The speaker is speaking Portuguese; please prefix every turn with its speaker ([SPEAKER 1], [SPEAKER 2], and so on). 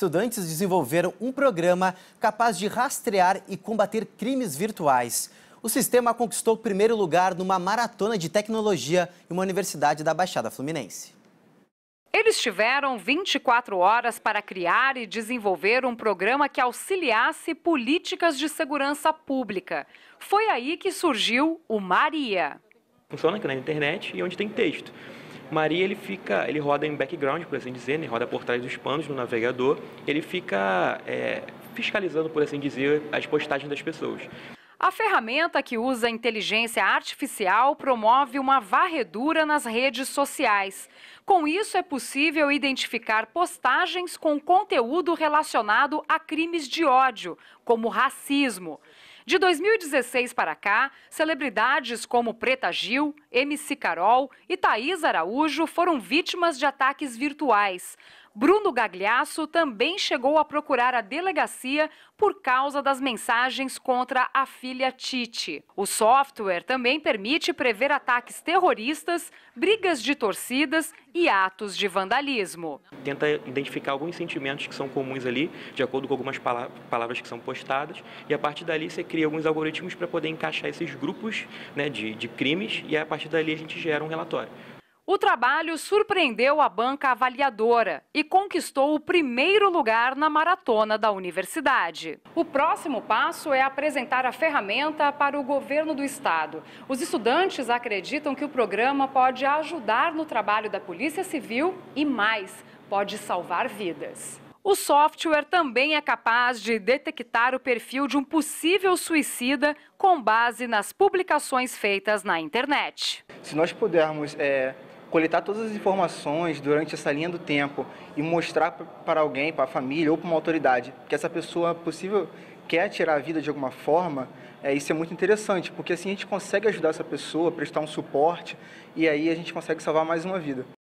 [SPEAKER 1] estudantes desenvolveram um programa capaz de rastrear e combater crimes virtuais. O sistema conquistou o primeiro lugar numa maratona de tecnologia em uma universidade da Baixada Fluminense.
[SPEAKER 2] Eles tiveram 24 horas para criar e desenvolver um programa que auxiliasse políticas de segurança pública. Foi aí que surgiu o Maria.
[SPEAKER 1] Funciona aqui na internet e onde tem texto. Maria ele fica, ele roda em background, por assim dizer, ele né? roda por trás dos panos no navegador, ele fica é, fiscalizando, por assim dizer, as postagens das pessoas.
[SPEAKER 2] A ferramenta que usa inteligência artificial promove uma varredura nas redes sociais. Com isso, é possível identificar postagens com conteúdo relacionado a crimes de ódio, como racismo. De 2016 para cá, celebridades como Preta Gil, MC Carol e Thaís Araújo foram vítimas de ataques virtuais. Bruno Gagliasso também chegou a procurar a delegacia por causa das mensagens contra a filha Tite. O software também permite prever ataques terroristas, brigas de torcidas e atos de vandalismo.
[SPEAKER 1] Tenta identificar alguns sentimentos que são comuns ali, de acordo com algumas palavras que são postadas, e a partir dali você cria alguns algoritmos para poder encaixar esses grupos né, de, de crimes, e a partir dali a gente gera um relatório.
[SPEAKER 2] O trabalho surpreendeu a banca avaliadora e conquistou o primeiro lugar na maratona da universidade. O próximo passo é apresentar a ferramenta para o governo do estado. Os estudantes acreditam que o programa pode ajudar no trabalho da Polícia Civil e mais, pode salvar vidas. O software também é capaz de detectar o perfil de um possível suicida com base nas publicações feitas na internet.
[SPEAKER 1] Se nós pudermos é coletar todas as informações durante essa linha do tempo e mostrar para alguém, para a família ou para uma autoridade que essa pessoa possível quer tirar a vida de alguma forma, é, isso é muito interessante, porque assim a gente consegue ajudar essa pessoa, prestar um suporte e aí a gente consegue
[SPEAKER 2] salvar mais uma vida.